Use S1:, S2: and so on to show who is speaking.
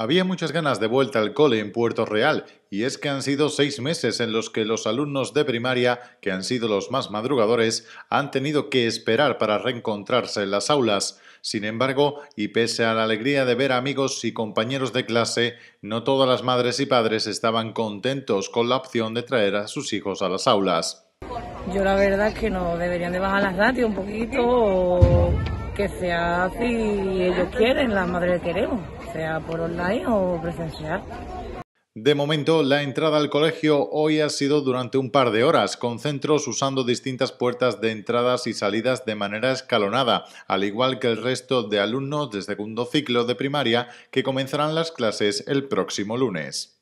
S1: Había muchas ganas de vuelta al cole en Puerto Real, y es que han sido seis meses en los que los alumnos de primaria, que han sido los más madrugadores, han tenido que esperar para reencontrarse en las aulas. Sin embargo, y pese a la alegría de ver amigos y compañeros de clase, no todas las madres y padres estaban contentos con la opción de traer a sus hijos a las aulas.
S2: Yo la verdad es que no deberían de bajar las latas un poquito, o que sea si ellos quieren, las madres queremos sea por online o presencial.
S1: De momento, la entrada al colegio hoy ha sido durante un par de horas, con centros usando distintas puertas de entradas y salidas de manera escalonada, al igual que el resto de alumnos de segundo ciclo de primaria que comenzarán las clases el próximo lunes.